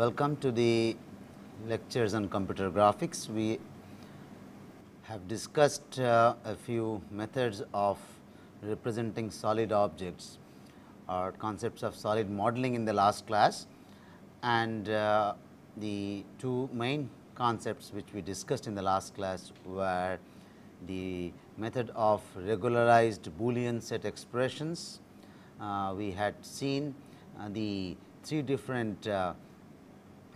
Welcome to the lectures on computer graphics. We have discussed uh, a few methods of representing solid objects or concepts of solid modeling in the last class and uh, the two main concepts which we discussed in the last class were the method of regularized Boolean set expressions. Uh, we had seen uh, the three different uh,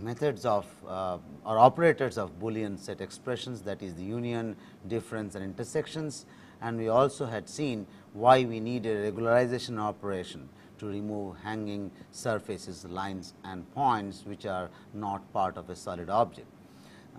methods of uh, or operators of Boolean set expressions that is the union, difference and intersections and we also had seen why we need a regularization operation to remove hanging surfaces, lines and points which are not part of a solid object.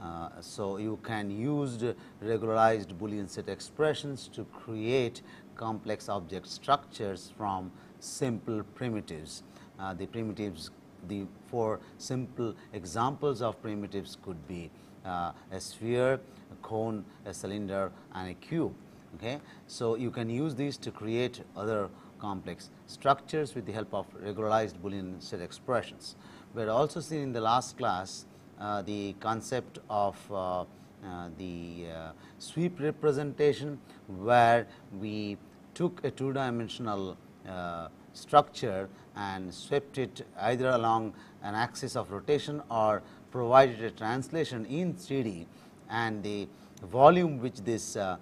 Uh, so, you can use regularized Boolean set expressions to create complex object structures from simple primitives. Uh, the primitives the four simple examples of primitives could be uh, a sphere, a cone, a cylinder and a cube. Okay? So, you can use these to create other complex structures with the help of regularized Boolean set expressions. We had also seen in the last class uh, the concept of uh, uh the uh, sweep representation where we took a two dimensional uh, structure and swept it either along an axis of rotation or provided a translation in 3D and the volume which this uh,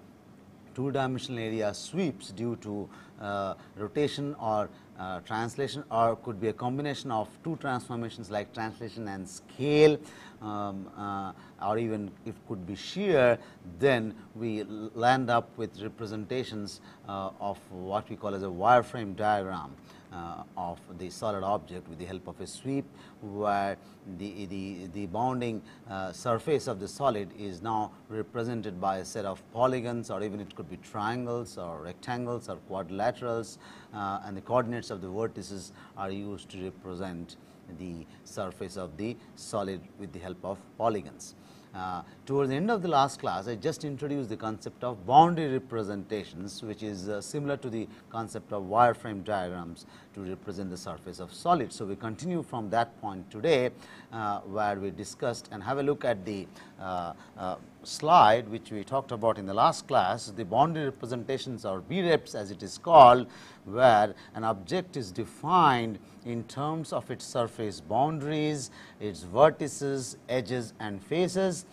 two dimensional area sweeps due to uh, rotation or uh, translation or could be a combination of two transformations like translation and scale um, uh, or even if could be shear then we land up with representations uh, of what we call as a wireframe diagram uh, of the solid object with the help of a sweep where the, the, the bounding uh, surface of the solid is now represented by a set of polygons or even it could be triangles or rectangles or quadrilaterals uh, and the coordinates of the vertices are used to represent the surface of the solid with the help of polygons. Uh, towards the end of the last class, I just introduced the concept of boundary representations, which is uh, similar to the concept of wireframe diagrams to represent the surface of solid. So, we continue from that point today, uh, where we discussed and have a look at the uh, uh, slide which we talked about in the last class, the boundary representations or BREPs as it is called, where an object is defined in terms of its surface boundaries, its vertices, edges and faces.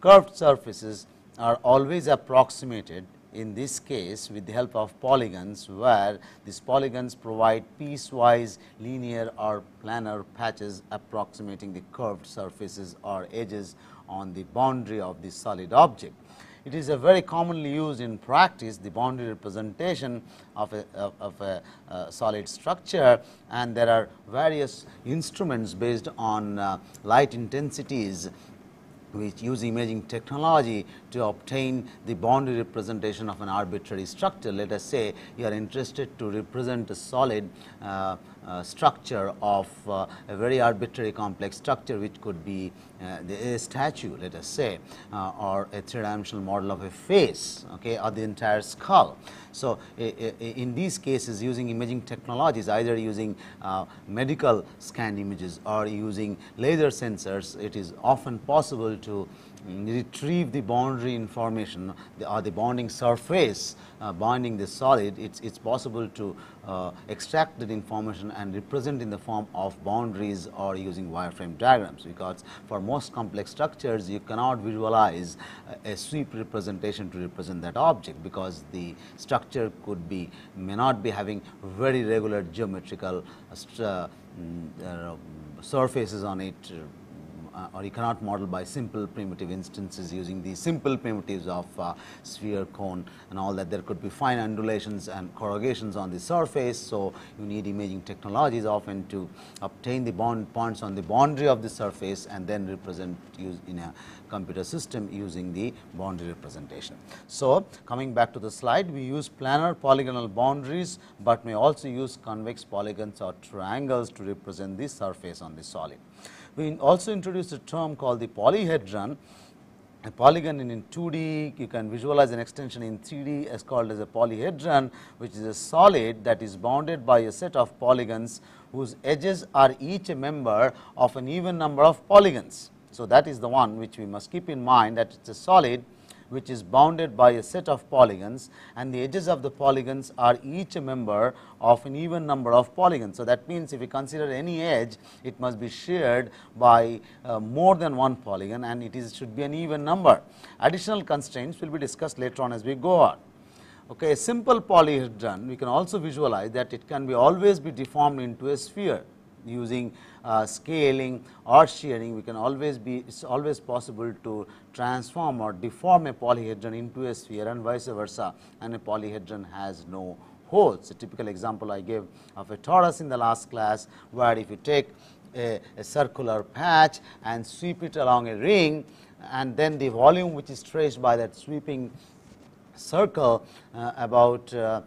Curved surfaces are always approximated in this case with the help of polygons where these polygons provide piecewise linear or planar patches approximating the curved surfaces or edges on the boundary of the solid object. It is a very commonly used in practice the boundary representation of a, of, of a uh, solid structure and there are various instruments based on uh, light intensities which use imaging technology to obtain the boundary representation of an arbitrary structure. Let us say you are interested to represent a solid uh, uh, structure of uh, a very arbitrary complex structure which could be the, uh, a statue let us say uh, or a three dimensional model of a face okay, or the entire skull. So, in these cases using imaging technologies either using uh, medical scanned images or using laser sensors it is often possible to Mm, retrieve the boundary information or uh, the bonding surface uh, binding the solid, it's, it's possible to uh, extract that information and represent in the form of boundaries or using wireframe diagrams. Because for most complex structures, you cannot visualize uh, a sweep representation to represent that object because the structure could be may not be having very regular geometrical uh, mm, uh surfaces on it uh, or you cannot model by simple primitive instances using these simple primitives of uh, sphere, cone and all that. There could be fine undulations and corrugations on the surface. So, you need imaging technologies often to obtain the bond points on the boundary of the surface and then represent use in a computer system using the boundary representation. So, coming back to the slide, we use planar polygonal boundaries, but may also use convex polygons or triangles to represent the surface on the solid we also introduced a term called the polyhedron. A polygon in, in 2D, you can visualize an extension in 3D as called as a polyhedron, which is a solid that is bounded by a set of polygons whose edges are each a member of an even number of polygons. So, that is the one which we must keep in mind that it is a solid which is bounded by a set of polygons and the edges of the polygons are each a member of an even number of polygons. So, that means if we consider any edge it must be shared by uh, more than one polygon and it is should be an even number. Additional constraints will be discussed later on as we go on. Okay, a simple polyhedron we can also visualize that it can be always be deformed into a sphere using uh, scaling or shearing we can always be it is always possible to transform or deform a polyhedron into a sphere and vice versa and a polyhedron has no holes. A typical example I gave of a torus in the last class where if you take a, a circular patch and sweep it along a ring and then the volume which is traced by that sweeping circle uh, about uh,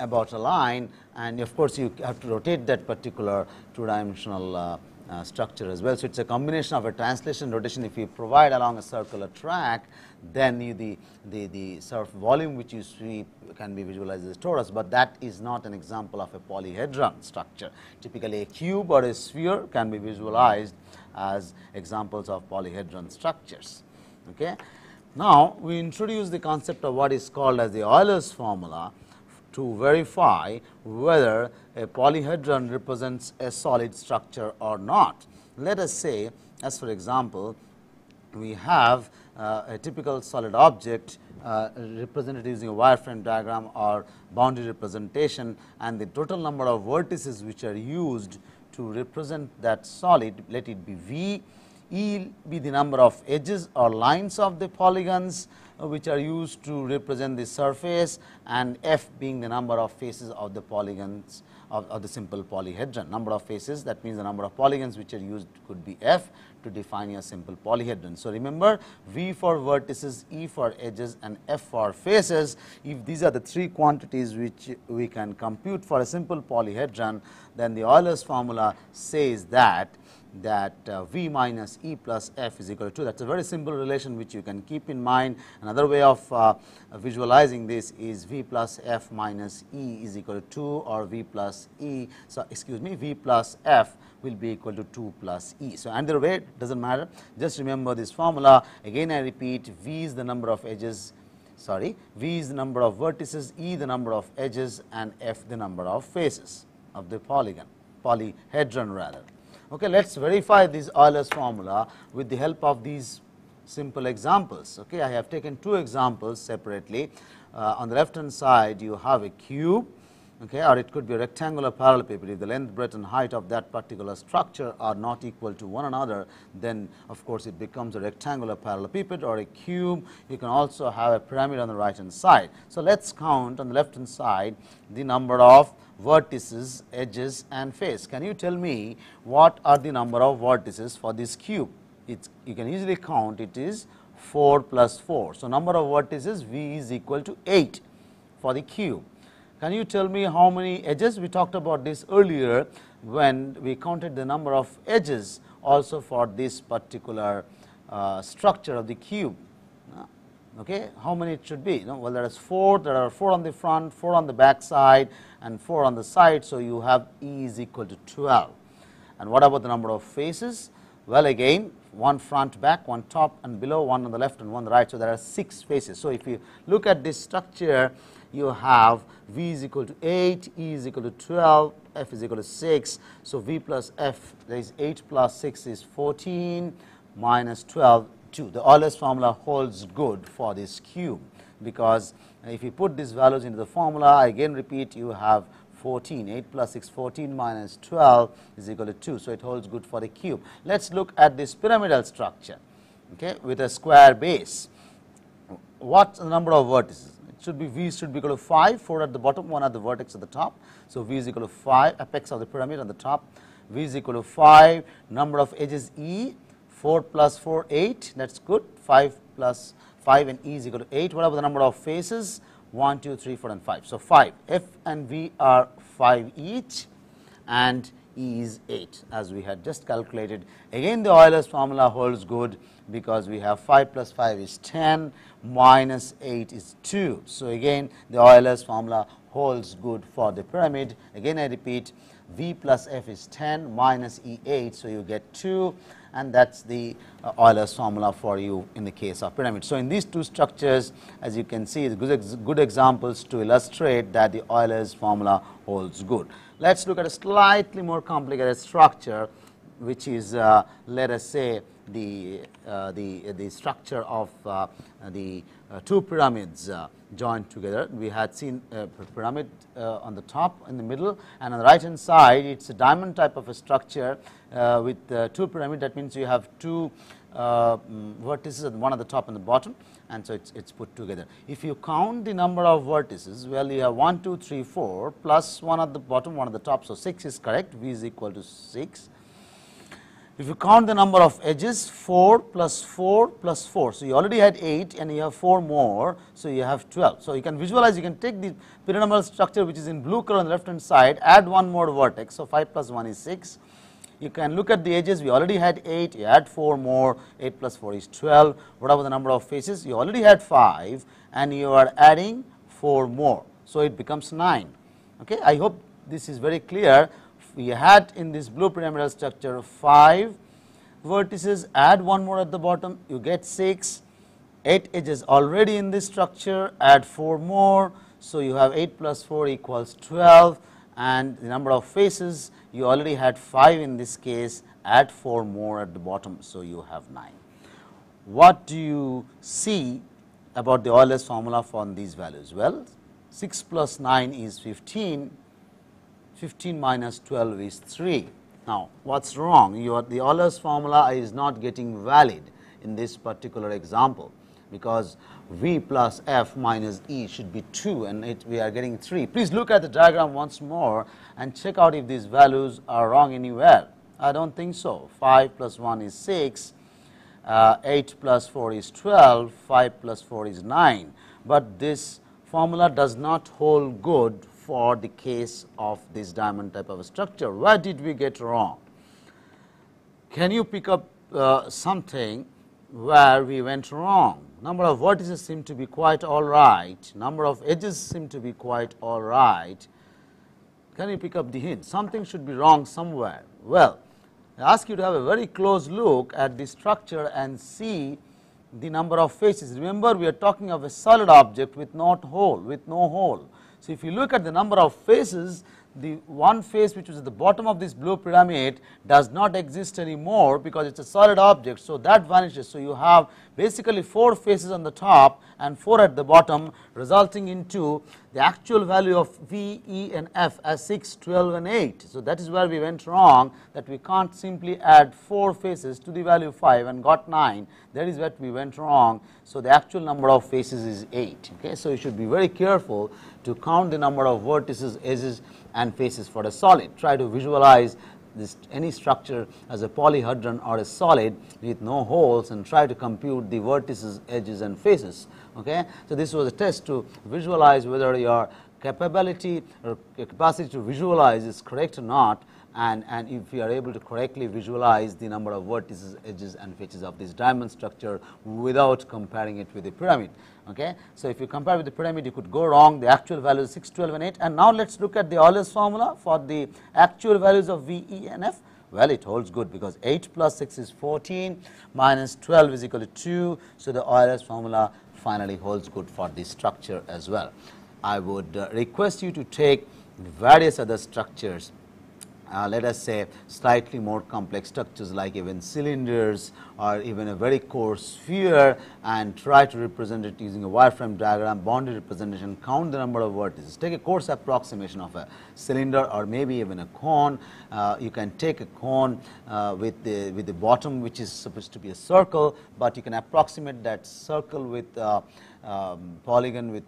about a line and of course, you have to rotate that particular two dimensional uh, uh, structure as well. So, it is a combination of a translation rotation if you provide along a circular track then you, the, the, the surf volume which you sweep can be visualized as a torus, but that is not an example of a polyhedron structure. Typically a cube or a sphere can be visualized as examples of polyhedron structures. Okay. Now, we introduce the concept of what is called as the Euler's formula to verify whether a polyhedron represents a solid structure or not. Let us say as for example, we have uh, a typical solid object uh, represented using a wireframe diagram or boundary representation and the total number of vertices which are used to represent that solid let it be V, E be the number of edges or lines of the polygons uh, which are used to represent the surface and f being the number of faces of the polygons of, of, the simple polyhedron. Number of faces that means the number of polygons which are used could be f to define your simple polyhedron. So, remember V for vertices, E for edges and F for faces. If these are the three quantities which we can compute for a simple polyhedron, then the Euler's formula says that that uh, V minus E plus F is equal to that is a very simple relation which you can keep in mind. Another way of uh, visualizing this is V plus F minus E is equal to 2 or V plus E. So, excuse me V plus F will be equal to 2 plus E. So, either way does not matter just remember this formula again I repeat V is the number of edges sorry V is the number of vertices, E the number of edges and F the number of faces of the polygon polyhedron rather. Okay, let us verify this Euler's formula with the help of these simple examples. Okay, I have taken two examples separately. Uh, on the left hand side you have a cube okay, or it could be a rectangular parallelepiped. If the length, breadth and height of that particular structure are not equal to one another, then of course it becomes a rectangular parallelepiped or a cube. You can also have a pyramid on the right hand side. So, let us count on the left hand side the number of vertices, edges and face. Can you tell me what are the number of vertices for this cube? It's, you can easily count it is 4 plus 4. So, number of vertices v is equal to 8 for the cube can you tell me how many edges? We talked about this earlier when we counted the number of edges also for this particular uh, structure of the cube. Okay, how many it should be? No? Well, there is four. There are four on the front, four on the back side, and four on the side. So you have e is equal to 12. And what about the number of faces? Well, again, one front, back, one top and below, one on the left and one on the right. So there are six faces. So if you look at this structure, you have V is equal to 8, E is equal to 12, F is equal to 6. So V plus F, that is 8 plus 6 is 14, minus 12, 2. The Euler's formula holds good for this cube because if you put these values into the formula, I again repeat, you have 14, 8 plus 6, 14 minus 12 is equal to 2. So, it holds good for the cube. Let us look at this pyramidal structure okay, with a square base. What's the number of vertices? should be V should be equal to 5, 4 at the bottom, 1 at the vertex at the top. So, V is equal to 5, apex of the pyramid on the top, V is equal to 5, number of edges E, 4 plus 4, 8, that is good, 5 plus 5 and E is equal to 8. What about the number of faces? 1, 2, 3, 4 and 5. So, 5, F and V are 5 each and E is 8 as we had just calculated. Again the Euler's formula holds good because we have 5 plus 5 is 10 minus 8 is 2. So, again the Euler's formula holds good for the pyramid. Again I repeat V plus F is 10 minus E 8. So, you get 2 and that is the uh, Euler's formula for you in the case of pyramids. So, in these two structures as you can see good, good examples to illustrate that the Euler's formula holds good. Let us look at a slightly more complicated structure which is uh, let us say the, uh, the, the structure of uh, the uh, two pyramids uh, joined together. We had seen a uh, pyramid on the top in the middle and on the right hand side it is a diamond type of a structure uh, with uh, two pyramid that means you have two uh, mm, vertices at one at the top and the bottom and so it's it's put together. If you count the number of vertices, well you have 1, 2, 3, 4 plus 1 at the bottom, 1 at the top. So, 6 is correct, V is equal to 6. If you count the number of edges 4 plus 4 plus 4. So, you already had 8 and you have 4 more. So, you have 12. So, you can visualize you can take the pyramidal structure which is in blue color on the left hand side add one more vertex. So, 5 plus 1 is 6 you can look at the edges, we already had 8, you had 4 more, 8 plus 4 is 12. Whatever the number of faces? You already had 5 and you are adding 4 more. So, it becomes 9. Okay. I hope this is very clear. We had in this blue pyramidal structure 5 vertices, add 1 more at the bottom, you get 6, 8 edges already in this structure, add 4 more. So, you have 8 plus 4 equals 12 and the number of faces you already had 5 in this case add 4 more at the bottom. So, you have 9. What do you see about the Euler's formula for these values? Well, 6 plus 9 is 15, 15 minus 12 is 3. Now, what is wrong? Your, the Euler's formula is not getting valid in this particular example because v plus f minus e should be 2 and it, we are getting 3. Please look at the diagram once more and check out if these values are wrong anywhere. I don't think so. 5 plus 1 is 6, uh, 8 plus 4 is 12, 5 plus 4 is 9. But this formula does not hold good for the case of this diamond type of structure. Where did we get wrong? Can you pick up uh, something where we went wrong? number of vertices seem to be quite all right, number of edges seem to be quite all right. Can you pick up the hint? Something should be wrong somewhere. Well, I ask you to have a very close look at the structure and see the number of faces. Remember, we are talking of a solid object with not hole, with no hole. So, if you look at the number of faces, the one face which is at the bottom of this blue pyramid does not exist anymore because it is a solid object. So, that vanishes. So, you have basically 4 faces on the top and 4 at the bottom resulting into the actual value of V, E and F as 6, 12 and 8. So, that is where we went wrong that we can't simply add 4 faces to the value 5 and got 9 that is what we went wrong. So, the actual number of faces is 8. Okay? So, you should be very careful to count the number of vertices edges and faces for a solid. Try to visualize this any structure as a polyhedron or a solid with no holes and try to compute the vertices, edges and faces. Okay? So, this was a test to visualize whether your capability or capacity to visualize is correct or not and, and if you are able to correctly visualize the number of vertices, edges and faces of this diamond structure without comparing it with the pyramid. Okay? So, if you compare with the pyramid you could go wrong the actual values 6, 12 and 8 and now let us look at the Euler's formula for the actual values of V, E and F. Well, it holds good because 8 plus 6 is 14 minus 12 is equal to 2. So, the Euler's formula finally holds good for this structure as well. I would uh, request you to take various other structures uh, let us say, slightly more complex structures like even cylinders or even a very coarse sphere and try to represent it using a wireframe diagram, boundary representation, count the number of vertices. Take a coarse approximation of a cylinder or maybe even a cone. Uh, you can take a cone uh, with, the, with the bottom which is supposed to be a circle, but you can approximate that circle with um, polygon with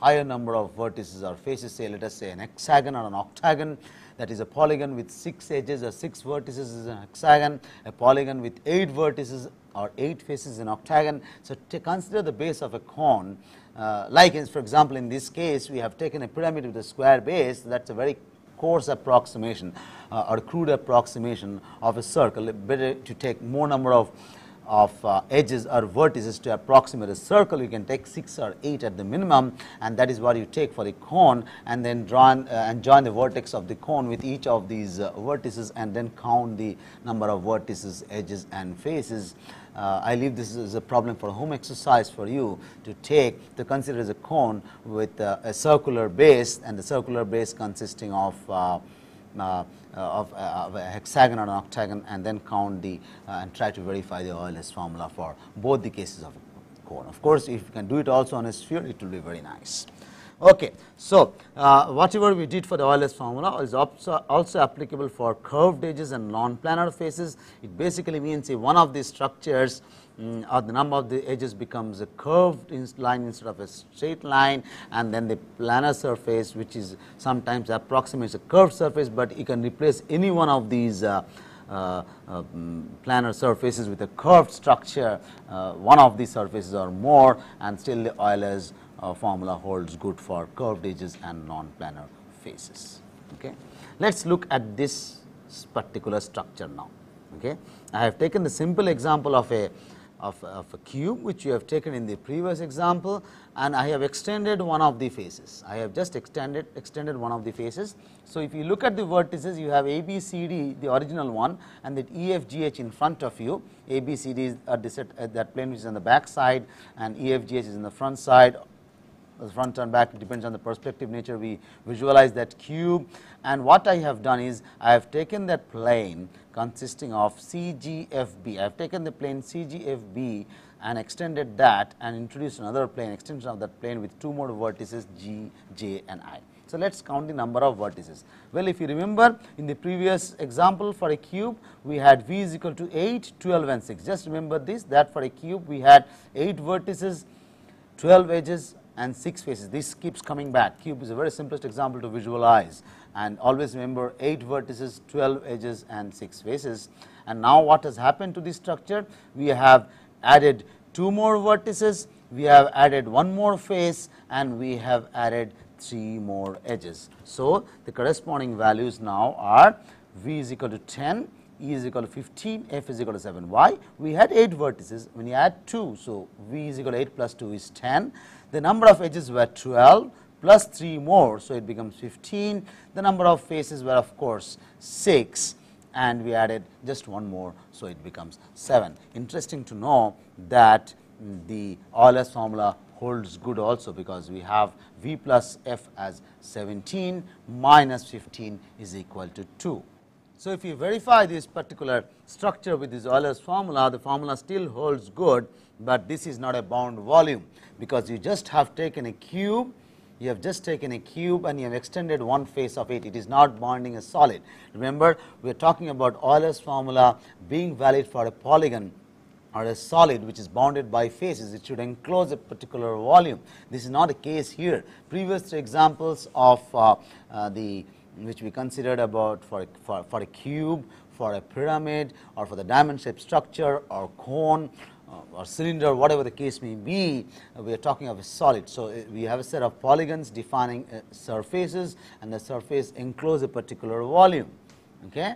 higher number of vertices or faces say let us say an hexagon or an octagon that is a polygon with 6 edges or 6 vertices is an hexagon, a polygon with 8 vertices or 8 faces an octagon. So, consider the base of a cone uh, like in, for example, in this case we have taken a pyramid with a square base that is a very coarse approximation uh, or crude approximation of a circle better to take more number of of uh, edges or vertices to approximate a circle you can take 6 or 8 at the minimum and that is what you take for a cone and then draw uh, and join the vertex of the cone with each of these uh, vertices and then count the number of vertices edges and faces. Uh, I leave this as a problem for home exercise for you to take to consider as a cone with uh, a circular base and the circular base consisting of uh, uh, of, uh, of, a hexagon or an octagon and then count the uh, and try to verify the Euler's formula for both the cases of a cone. Of course, if you can do it also on a sphere, it will be very nice. Okay. So, uh, whatever we did for the Euler's formula is also, also applicable for curved edges and non-planar faces. It basically means if one of these structures um, mm, or the number of the edges becomes a curved line instead of a straight line and then the planar surface which is sometimes approximates a curved surface, but you can replace any one of these uh, uh, uh, planar surfaces with a curved structure, uh, one of these surfaces or more and still the Euler's uh, formula holds good for curved edges and non-planar faces. Okay. Let us look at this particular structure now. Okay. I have taken the simple example of a of, of a cube which you have taken in the previous example and I have extended one of the faces. I have just extended extended one of the faces. So, if you look at the vertices you have A, B, C, D the original one and that E, F, G, H in front of you. A, B, C, D is at, the set, at that plane which is on the back side and E, F, G, H is in the front side front and back depends on the perspective nature we visualize that cube and what I have done is I have taken that plane consisting of CGFB. I have taken the plane CGFB and extended that and introduced another plane extension of that plane with two more vertices G, J and I. So, let us count the number of vertices. Well, if you remember in the previous example for a cube, we had v is equal to 8, 12 and 6. Just remember this that for a cube we had 8 vertices, 12 edges and six faces. This keeps coming back. Cube is a very simplest example to visualize. And always remember 8 vertices, 12 edges and 6 faces. And now what has happened to this structure? We have added 2 more vertices, we have added 1 more face and we have added 3 more edges. So, the corresponding values now are V is equal to 10, E is equal to 15, F is equal to 7. Why? We had 8 vertices, when you add 2, so V is equal to 8 plus 2 is 10. The number of edges were 12 plus 3 more, so it becomes 15. The number of faces were of course 6 and we added just one more, so it becomes 7. Interesting to know that the Euler's formula holds good also because we have V plus F as 17 minus 15 is equal to 2. So, if you verify this particular structure with this Euler's formula, the formula still holds good, but this is not a bound volume because you just have taken a cube you have just taken a cube and you have extended one face of it, it is not bonding a solid. Remember we are talking about Euler's formula being valid for a polygon or a solid which is bounded by faces, it should enclose a particular volume. This is not the case here. Previous examples of uh, uh, the which we considered about for, for, for a cube, for a pyramid or for the diamond shaped structure or cone uh, or cylinder, whatever the case may be, uh, we are talking of a solid. So, uh, we have a set of polygons defining surfaces and the surface enclose a particular volume. Okay?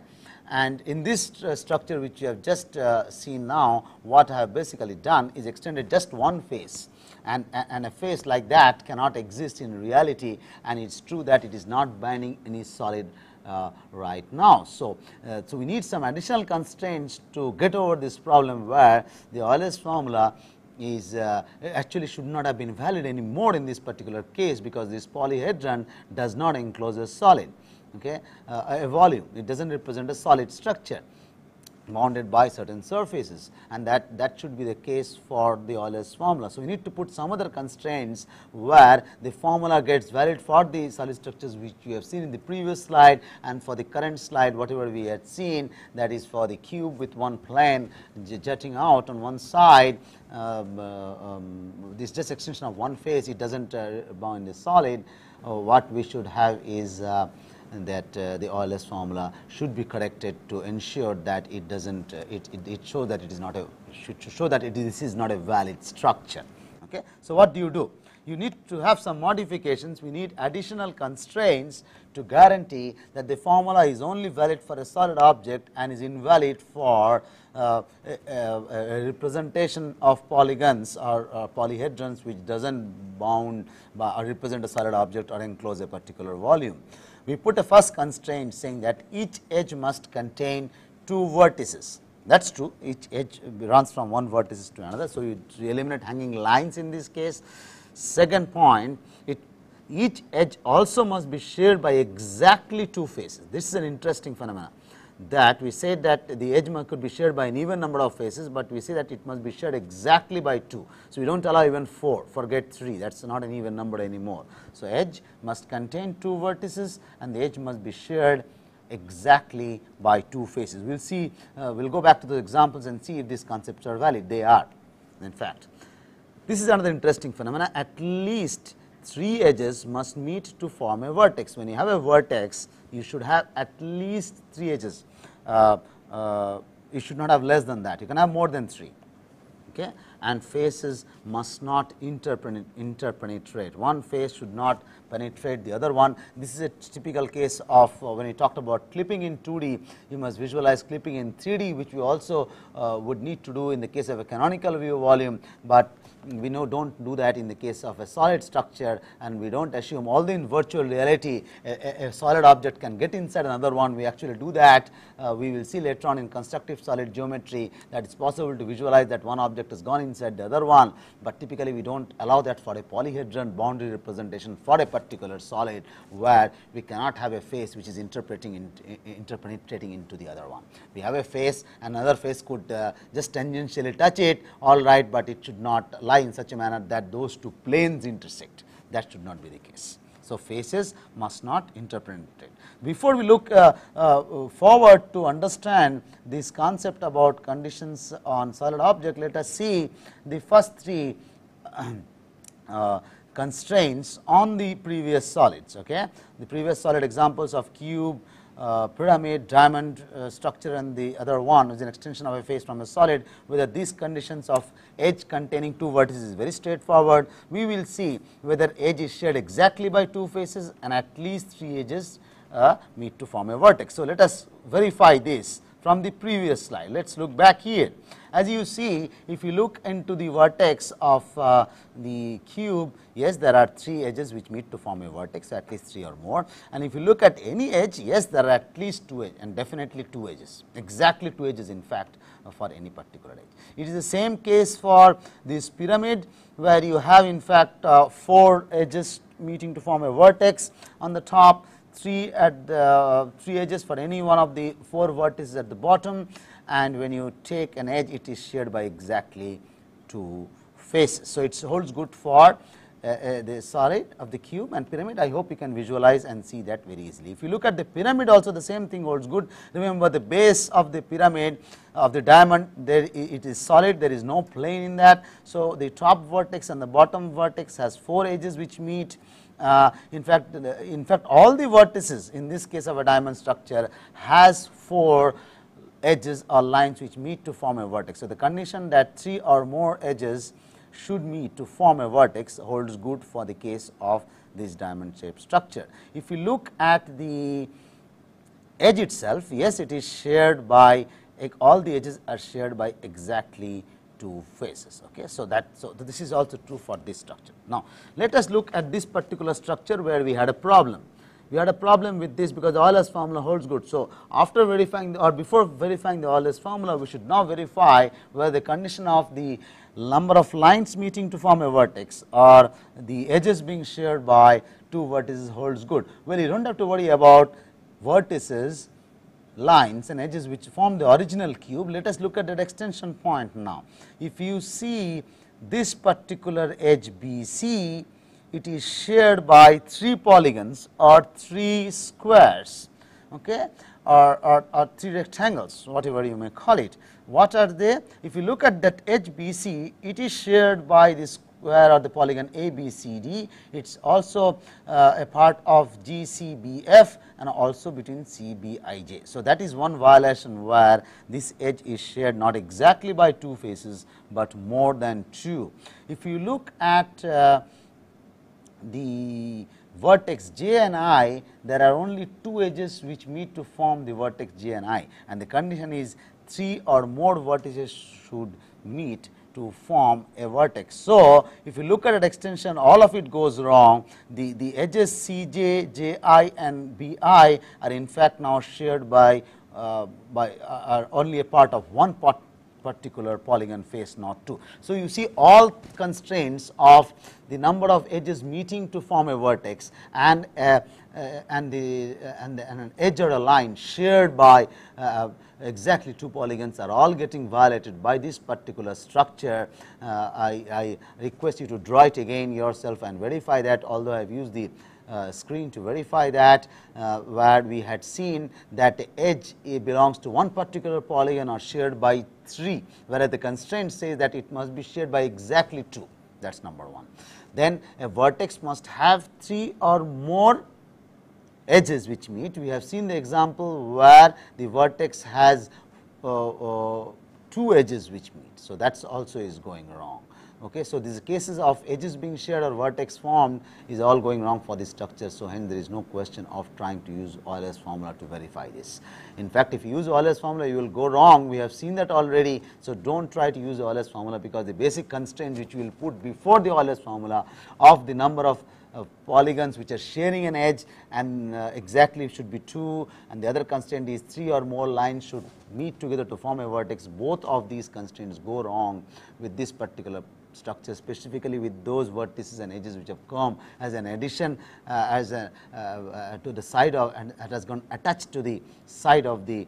And in this structure which you have just seen now, what I have basically done is extended just one face. And, and, a face like that cannot exist in reality and it is true that it is not binding any solid uh, right now. So, uh, so we need some additional constraints to get over this problem where the Euler's formula is uh, actually should not have been valid anymore in this particular case because this polyhedron does not enclose a solid okay uh, a volume it does not represent a solid structure bounded by certain surfaces and that, that should be the case for the Euler's formula. So, we need to put some other constraints where the formula gets valid for the solid structures which we have seen in the previous slide and for the current slide whatever we had seen that is for the cube with one plane jutting out on one side um, uh, um, this just extension of one face it does not uh, bound the solid uh, what we should have is uh, that uh, the Euler's formula should be corrected to ensure that it doesn't uh, it, it, it show that it is not a should show that it is, this is not a valid structure. Okay. So, what do you do? You need to have some modifications, we need additional constraints to guarantee that the formula is only valid for a solid object and is invalid for uh, a, a, representation of polygons or, or uh, polyhedrons which does not bound or represent a solid object or enclose a particular volume we put a first constraint saying that each edge must contain two vertices. That is true, each edge runs from one vertices to another. So, you eliminate hanging lines in this case. Second point, it each edge also must be shared by exactly two faces. This is an interesting phenomenon that we said that the edge could be shared by an even number of faces, but we say that it must be shared exactly by 2. So, we do not allow even 4, forget 3 that is not an even number anymore. So, edge must contain 2 vertices and the edge must be shared exactly by 2 faces. We will see, uh, we will go back to those examples and see if these concepts are valid, they are in fact. This is another interesting phenomena at least three edges must meet to form a vertex. When you have a vertex, you should have at least three edges. Uh, uh, you should not have less than that. You can have more than three. Okay, and faces must not interpenetrate, One face should not penetrate the other one. This is a typical case of uh, when we talked about clipping in 2D, you must visualize clipping in 3D, which we also uh, would need to do in the case of a canonical view volume, but we know do not do that in the case of a solid structure and we do not assume the in virtual reality a, a, a, solid object can get inside another one we actually do that. Uh, we will see later on in constructive solid geometry that it is possible to visualize that one object has gone inside the other one, but typically we do not allow that for a polyhedron boundary representation for a particular solid where we cannot have a face which is interpreting in, interpenetrating into the other one. We have a face another face could uh, just tangentially touch it all right, but it should not lie lie in such a manner that those two planes intersect. That should not be the case. So, faces must not interpret. Before we look uh, uh, forward to understand this concept about conditions on solid object, let us see the first three uh, constraints on the previous solids. Okay? The previous solid examples of cube, uh, pyramid, diamond uh, structure and the other one is an extension of a face from a solid whether these conditions of edge containing two vertices is very straightforward. We will see whether edge is shared exactly by two faces and at least three edges uh, meet to form a vertex. So, let us verify this from the previous slide. Let us look back here. As you see, if you look into the vertex of uh, the cube, yes, there are three edges which meet to form a vertex, at least three or more. And if you look at any edge, yes, there are at least two edges, and definitely two edges, exactly two edges in fact uh, for any particular edge. It is the same case for this pyramid where you have in fact uh, four edges meeting to form a vertex on the top 3 at the uh, 3 edges for any one of the 4 vertices at the bottom and when you take an edge it is shared by exactly 2 faces. So, it holds good for uh, uh, the solid of the cube and pyramid. I hope you can visualize and see that very easily. If you look at the pyramid also the same thing holds good. Remember the base of the pyramid of the diamond there it is solid there is no plane in that. So, the top vertex and the bottom vertex has 4 edges which meet uh, in fact, in fact, all the vertices in this case of a diamond structure has four edges or lines which meet to form a vertex. So, the condition that three or more edges should meet to form a vertex holds good for the case of this diamond shaped structure. If you look at the edge itself, yes it is shared by all the edges are shared by exactly two phases. Okay, so that so this is also true for this structure. Now let us look at this particular structure where we had a problem. We had a problem with this because the Euler's formula holds good. So after verifying the, or before verifying the Euler's formula, we should now verify whether the condition of the number of lines meeting to form a vertex or the edges being shared by two vertices holds good. Well, you don't have to worry about vertices lines and edges which form the original cube, let us look at that extension point now. If you see this particular edge BC, it is shared by 3 polygons or 3 squares okay, or, or, or 3 rectangles whatever you may call it. What are they? If you look at that edge BC, it is shared by this square or the polygon ABCD. It is also uh, a part of GCBF and also between CBIJ. So, that is one violation where this edge is shared not exactly by two faces, but more than two. If you look at uh, the vertex j and i, there are only two edges which meet to form the vertex j and i and the condition is 3 or more vertices should meet to form a vertex. So, if you look at an extension all of it goes wrong the, the edges C j, j i and b i are in fact now shared by, uh, by uh, are only a part of one part particular polygon face not 2. So, you see all constraints of the number of edges meeting to form a vertex and uh, uh and, the, uh, and, the, and an edge or a line shared by uh, exactly two polygons are all getting violated by this particular structure. Uh, I, I, request you to draw it again yourself and verify that although I have used the uh, screen to verify that uh, where we had seen that the edge eh, belongs to one particular polygon or shared by 3 whereas the constraint says that it must be shared by exactly 2 that is number 1. Then a vertex must have 3 or more edges which meet. We have seen the example where the vertex has uh, uh, two edges which meet. So, that also is going wrong. Okay, so these cases of edges being shared or vertex formed is all going wrong for this structure. So hence there is no question of trying to use Euler's formula to verify this. In fact, if you use Euler's formula, you will go wrong. We have seen that already. So don't try to use Euler's formula because the basic constraint which you will put before the Euler's formula of the number of polygons which are sharing an edge and uh, exactly should be 2 and the other constraint is 3 or more lines should meet together to form a vertex. Both of these constraints go wrong with this particular structure specifically with those vertices and edges which have come as an addition uh, as a, uh, uh, to the side of and it has gone attached to the side of the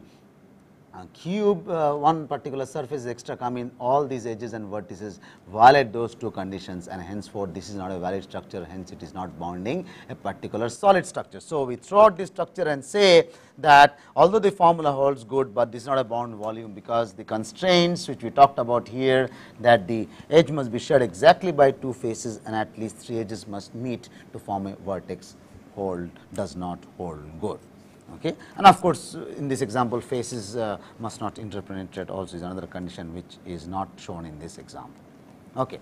cube uh, one particular surface extra come in all these edges and vertices violate those two conditions and henceforth this is not a valid structure hence it is not bounding a particular solid structure. So, we throw out this structure and say that although the formula holds good, but this is not a bound volume because the constraints which we talked about here that the edge must be shared exactly by two faces and at least three edges must meet to form a vertex hold does not hold good. Okay. And of course, in this example faces uh, must not interpenetrate also is another condition which is not shown in this example. Okay.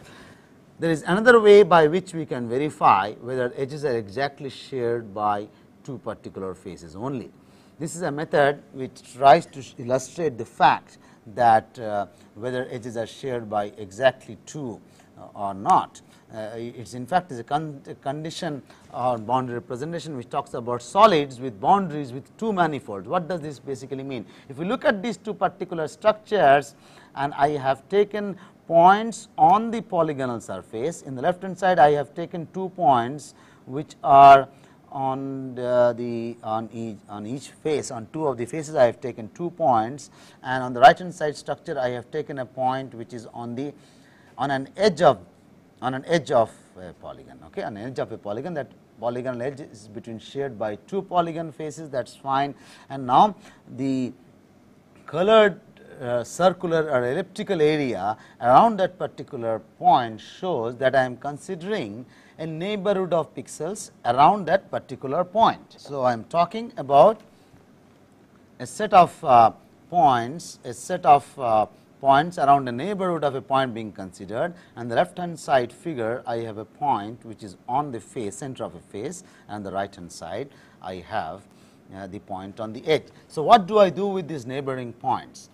There is another way by which we can verify whether edges are exactly shared by two particular faces only. This is a method which tries to illustrate the fact that uh, whether edges are shared by exactly two uh, or not. Uh, it is in fact is a con condition or boundary representation which talks about solids with boundaries with two manifolds. What does this basically mean? If we look at these two particular structures and I have taken points on the polygonal surface. In the left hand side I have taken two points which are on the, uh, the, on each on each face on two of the faces I have taken two points and on the right hand side structure I have taken a point which is on the on an edge of on an edge of a polygon, okay, on an edge of a polygon that polygonal edge is between shared by two polygon faces that is fine. And now, the colored uh, circular or elliptical area around that particular point shows that I am considering a neighborhood of pixels around that particular point. So, I am talking about a set of uh, points, a set of uh, points around a neighborhood of a point being considered and the left hand side figure I have a point which is on the face center of a face and the right hand side I have uh, the point on the edge. So, what do I do with these neighboring points?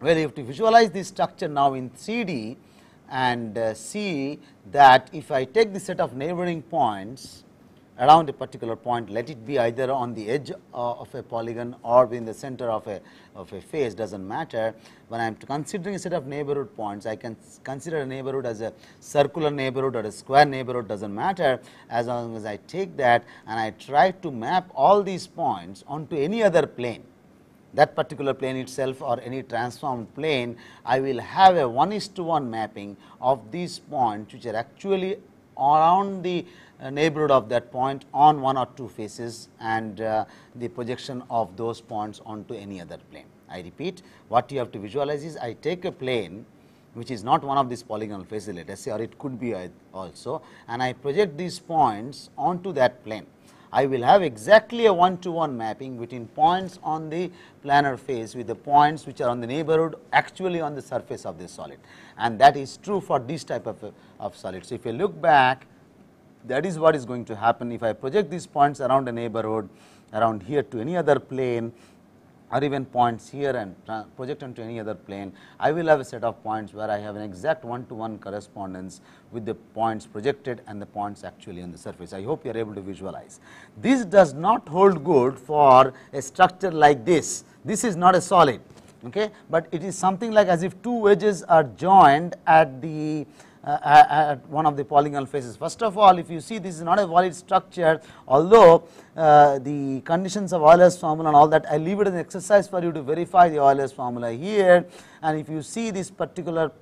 Well, you have to visualize this structure now in 3D and uh, see that if I take the set of neighboring points around a particular point, let it be either on the edge uh, of a polygon or in the center of a, of a face does not matter. When I am considering a set of neighborhood points, I can consider a neighborhood as a circular neighborhood or a square neighborhood does not matter as long as I take that and I try to map all these points onto any other plane that particular plane itself or any transformed plane, I will have a 1 is to 1 mapping of these points which are actually around the neighborhood of that point on one or two faces and uh, the projection of those points onto any other plane. I repeat what you have to visualize is I take a plane which is not one of these polygonal faces let us say or it could be also and I project these points onto that plane. I will have exactly a one to one mapping between points on the planar face with the points which are on the neighborhood actually on the surface of this solid and that is true for this type of, of solid. So, if you look back that is what is going to happen if I project these points around a neighborhood around here to any other plane or even points here and project onto any other plane, I will have a set of points where I have an exact one to one correspondence with the points projected and the points actually on the surface. I hope you are able to visualize. This does not hold good for a structure like this. This is not a solid, okay? but it is something like as if two edges are joined at the at uh, uh, uh, one of the polygonal faces. First of all if you see this is not a valid structure although the conditions of Euler's formula and all that I leave it as an exercise for you to verify the Euler's formula here and if you see this particular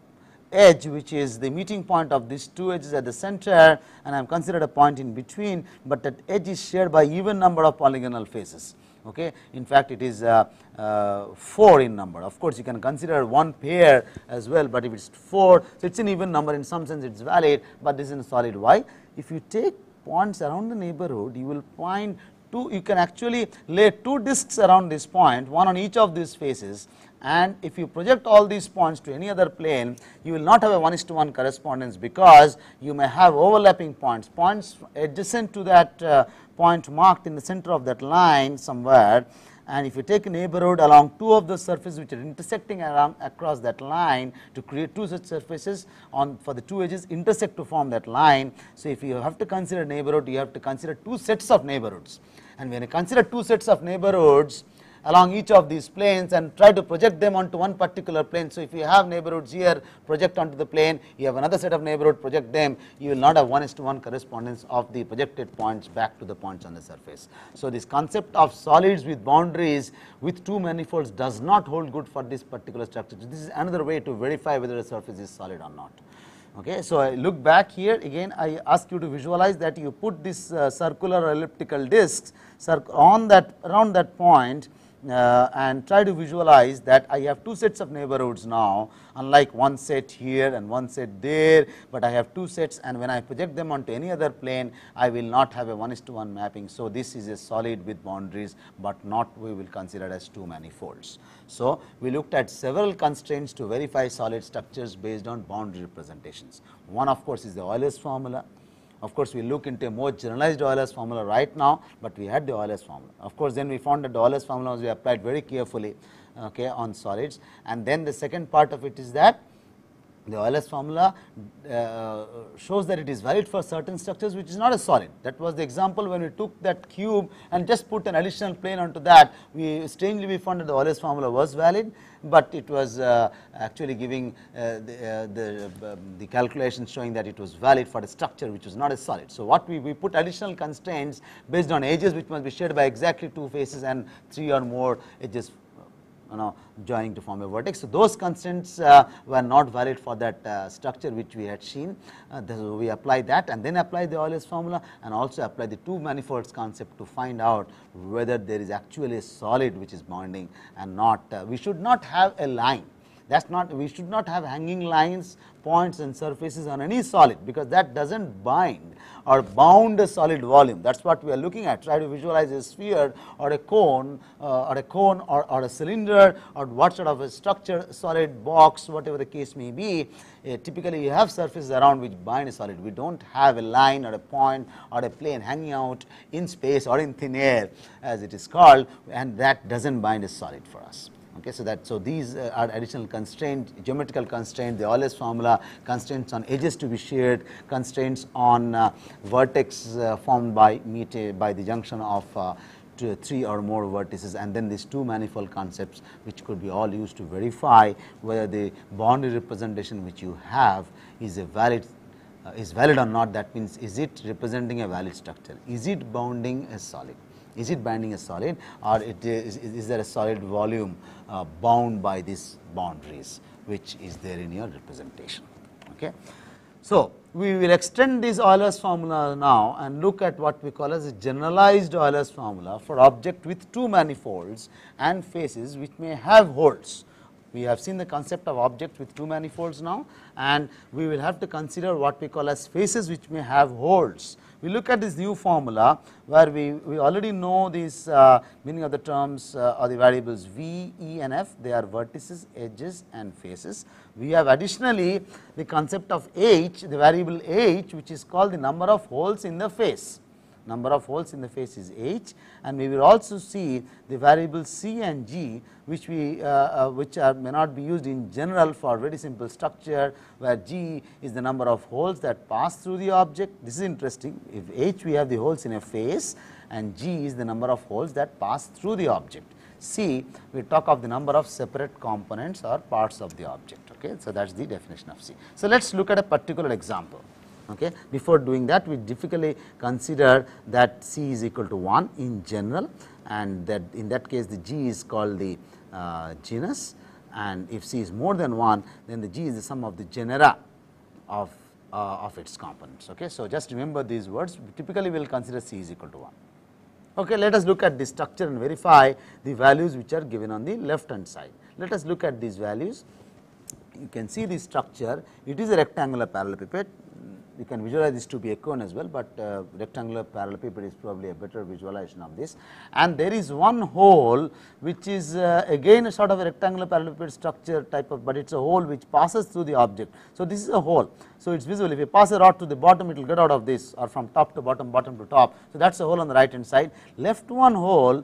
edge which is the meeting point of these two edges at the center and I am considered a point in between, but that edge is shared by even number of polygonal faces. Okay. In fact, it is uh, uh, 4 in number. Of course, you can consider one pair as well, but if it is 4, so it is an even number in some sense it is valid, but this is in solid Why? If you take points around the neighborhood, you will find two, you can actually lay two disks around this point, one on each of these faces and if you project all these points to any other plane you will not have a 1 is to 1 correspondence because you may have overlapping points, points adjacent to that uh, point marked in the center of that line somewhere and if you take a neighborhood along two of the surfaces which are intersecting around across that line to create two such surfaces on for the two edges intersect to form that line. So, if you have to consider neighborhood you have to consider two sets of neighborhoods and when you consider two sets of neighborhoods along each of these planes and try to project them onto one particular plane. So, if you have neighborhoods here project onto the plane, you have another set of neighborhood project them, you will not have 1 is to 1 correspondence of the projected points back to the points on the surface. So, this concept of solids with boundaries with two manifolds does not hold good for this particular structure. This is another way to verify whether a surface is solid or not. Okay, so I look back here again I ask you to visualize that you put this uh, circular elliptical discs on that around that point uh, and try to visualize that I have two sets of neighborhoods now unlike one set here and one set there, but I have two sets and when I project them onto any other plane I will not have a 1 is to 1 mapping. So, this is a solid with boundaries, but not we will consider as two manifolds. So, we looked at several constraints to verify solid structures based on boundary representations. One of course, is the Euler's formula of course, we look into a more generalized Euler's formula right now, but we had the Euler's formula. Of course, then we found that the Euler's formula was applied very carefully okay, on solids and then the second part of it is that the Euler's formula uh, uh, shows that it is valid for certain structures which is not a solid. That was the example when we took that cube and just put an additional plane onto that. We strangely we found that the Euler's formula was valid, but it was uh, actually giving uh, the, uh, the, um, the calculation showing that it was valid for the structure which was not a solid. So what we, we put additional constraints based on edges which must be shared by exactly two faces and three or more edges you know joining to form a vertex. So, those constraints uh, were not valid for that uh, structure which we had seen. Uh, we apply that and then apply the Euler's formula and also apply the two manifolds concept to find out whether there is actually a solid which is bonding and not. Uh, we should not have a line that is not we should not have hanging lines, points and surfaces on any solid because that does not bind or bound a solid volume. That is what we are looking at. Try to visualize a sphere or a cone uh, or a cone or, or a cylinder or what sort of a structure, solid box, whatever the case may be. Uh, typically, you have surfaces around which bind a solid. We do not have a line or a point or a plane hanging out in space or in thin air as it is called and that does not bind a solid for us. Okay, so that so these uh, are additional constraint, geometrical constraint, the Euler's formula, constraints on edges to be shared, constraints on uh, vertex uh, formed by meet by the junction of uh, two, three or more vertices, and then these two manifold concepts, which could be all used to verify whether the boundary representation which you have is a valid uh, is valid or not. That means, is it representing a valid structure? Is it bounding a solid? Is it binding a solid or it is, is there a solid volume uh, bound by these boundaries which is there in your representation. Okay. So, we will extend this Euler's formula now and look at what we call as a generalized Euler's formula for object with two manifolds and faces which may have holes. We have seen the concept of object with two manifolds now and we will have to consider what we call as faces which may have holes we look at this new formula where we, we already know these uh, meaning of the terms uh, or the variables V, E and F they are vertices, edges and faces. We have additionally the concept of H the variable H which is called the number of holes in the face, number of holes in the face is H and we will also see the variable C and G which we uh, uh, which are, may not be used in general for very simple structure where G is the number of holes that pass through the object. This is interesting if H we have the holes in a face and G is the number of holes that pass through the object. C we talk of the number of separate components or parts of the object. Okay, So, that is the definition of C. So, let us look at a particular example. Okay. Before doing that we typically consider that C is equal to 1 in general and that in that case the G is called the uh, genus and if C is more than 1 then the G is the sum of the genera of, uh, of its components. Okay. So, just remember these words typically we will consider C is equal to 1. Okay, let us look at the structure and verify the values which are given on the left hand side. Let us look at these values you can see the structure, it is a rectangular parallelepiped. We can visualize this to be a cone as well, but uh, rectangular parallelepiped is probably a better visualization of this. And there is one hole which is uh, again a sort of a rectangular parallelepiped structure type of, but it is a hole which passes through the object. So, this is a hole. So, it is visible if you pass a rod to the bottom it will get out of this or from top to bottom, bottom to top. So, that is a hole on the right hand side. Left one hole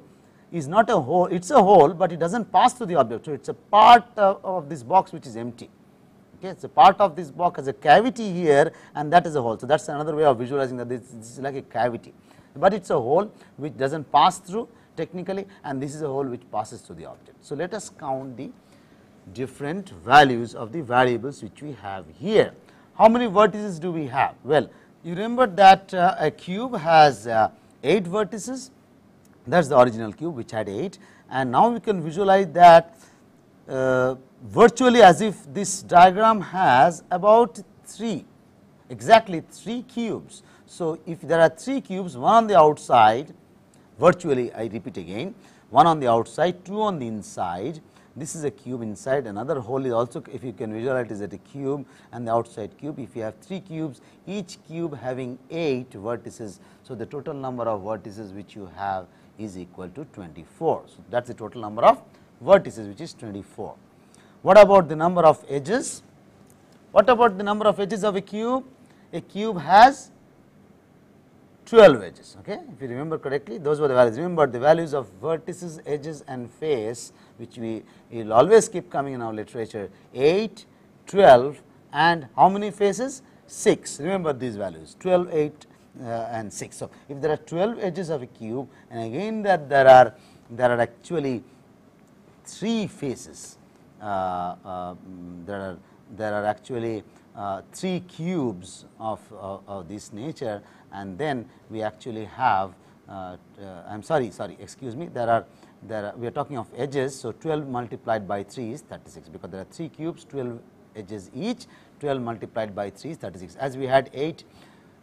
is not a hole, it is a hole, but it does not pass through the object. So, it is a part uh, of this box which is empty. Okay, so part of this box has a cavity here, and that is a hole. So, that is another way of visualizing that this, this is like a cavity, but it is a hole which does not pass through technically, and this is a hole which passes through the object. So, let us count the different values of the variables which we have here. How many vertices do we have? Well, you remember that uh, a cube has uh, 8 vertices that is the original cube which had 8 and now we can visualize that uh, virtually as if this diagram has about 3 exactly 3 cubes. So, if there are 3 cubes one on the outside virtually I repeat again one on the outside 2 on the inside this is a cube inside another hole is also if you can visualize it is at a cube and the outside cube if you have 3 cubes each cube having 8 vertices. So, the total number of vertices which you have is equal to 24. So, that is the total number of vertices which is 24. What about the number of edges? What about the number of edges of a cube? A cube has 12 edges. Okay? If you remember correctly, those were the values. Remember the values of vertices, edges and face which we will always keep coming in our literature 8, 12 and how many faces? 6. Remember these values 12, 8 uh, and 6. So, if there are 12 edges of a cube and again that there are there are actually 3 faces uh, uh, there are there are actually 3 cubes of, of this nature and then we actually have I am sorry sorry excuse me there are there are, we are talking of edges. So, 12 multiplied by 3 is 36 because there are 3 cubes 12 edges each 12 multiplied by 3 is 36 as we had 8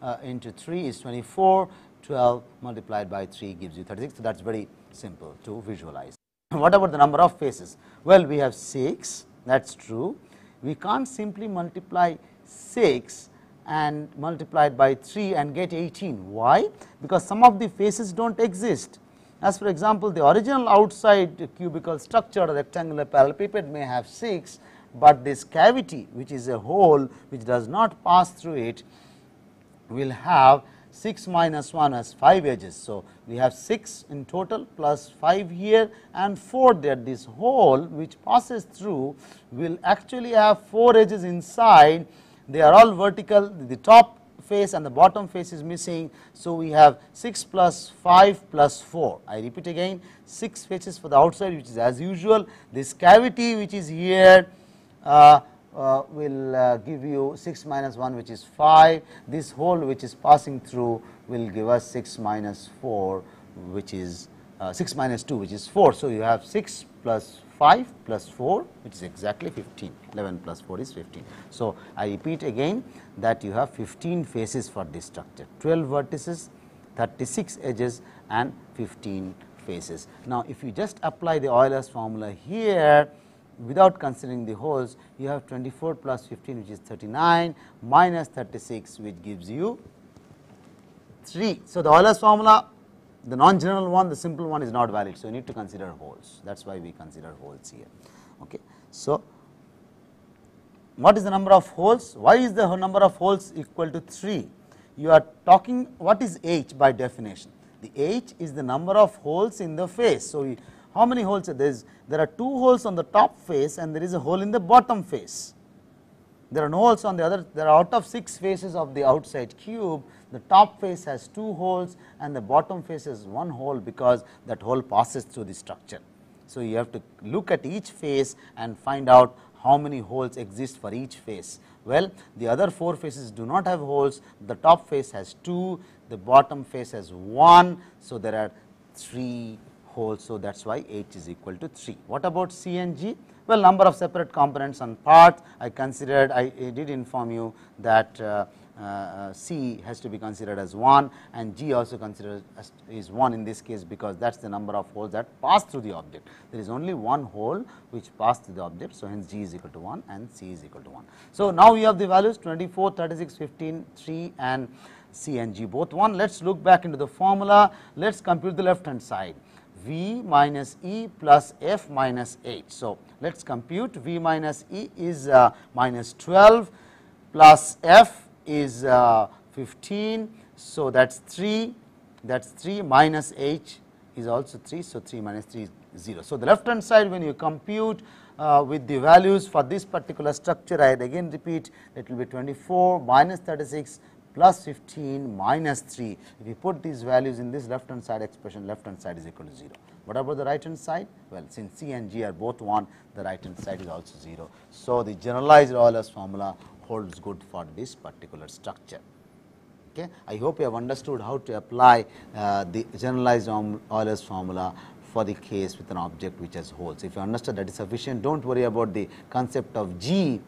uh, into 3 is 24, 12 multiplied by 3 gives you 36. So, that is very simple to visualize. what about the number of faces? Well, we have 6 that is true. We can't simply multiply 6 and multiplied by 3 and get 18. Why? Because some of the faces do not exist. As for example, the original outside cubical structure rectangular parallelepiped may have 6, but this cavity which is a hole which does not pass through it we will have 6 minus 1 as 5 edges. So, we have 6 in total plus 5 here and 4 there this hole which passes through will actually have 4 edges inside they are all vertical the top face and the bottom face is missing. So, we have 6 plus 5 plus 4 I repeat again 6 faces for the outside which is as usual this cavity which is here uh, uh, will uh, give you 6 minus 1 which is 5, this hole which is passing through will give us 6 minus 4 which is uh, 6 minus 2 which is 4. So, you have 6 plus 5 plus 4 which is exactly 15, 11 plus 4 is 15. So, I repeat again that you have 15 faces for this structure, 12 vertices, 36 edges and 15 faces. Now, if you just apply the Euler's formula here, without considering the holes you have 24 plus 15 which is 39 minus 36 which gives you 3. So, the Euler's formula the non general one the simple one is not valid. So, you need to consider holes that is why we consider holes here. Okay. So, what is the number of holes why is the number of holes equal to 3 you are talking what is h by definition the h is the number of holes in the face. So, how many holes are there? There are two holes on the top face and there is a hole in the bottom face. There are no holes on the other, there are out of 6 faces of the outside cube, the top face has 2 holes and the bottom face has 1 hole because that hole passes through the structure. So, you have to look at each face and find out how many holes exist for each face. Well, the other 4 faces do not have holes, the top face has 2, the bottom face has 1. So, there are 3 whole. So, that is why H is equal to 3. What about C and G? Well, number of separate components and parts I considered I, I did inform you that uh, uh, C has to be considered as 1 and G also considered as is 1 in this case because that is the number of holes that pass through the object. There is only one hole which pass through the object. So, hence G is equal to 1 and C is equal to 1. So, now we have the values 24, 36, 15, 3 and C and G both 1. Let us look back into the formula. Let us compute the left hand side. V minus E plus F minus H. So, let us compute V minus E is uh, minus 12 plus F is uh, 15. So, that is 3 that is 3 minus H is also 3. So, 3 minus 3 is 0. So, the left hand side when you compute uh, with the values for this particular structure I again repeat it will be 24 minus 36 plus 15 minus 3. If you put these values in this left hand side expression, left hand side is equal to 0. What about the right hand side? Well, since C and G are both 1, the right hand side is also 0. So, the generalized Euler's formula holds good for this particular structure. Okay. I hope you have understood how to apply uh, the generalized Euler's formula for the case with an object which has holes. If you understood that is sufficient, do not worry about the concept of G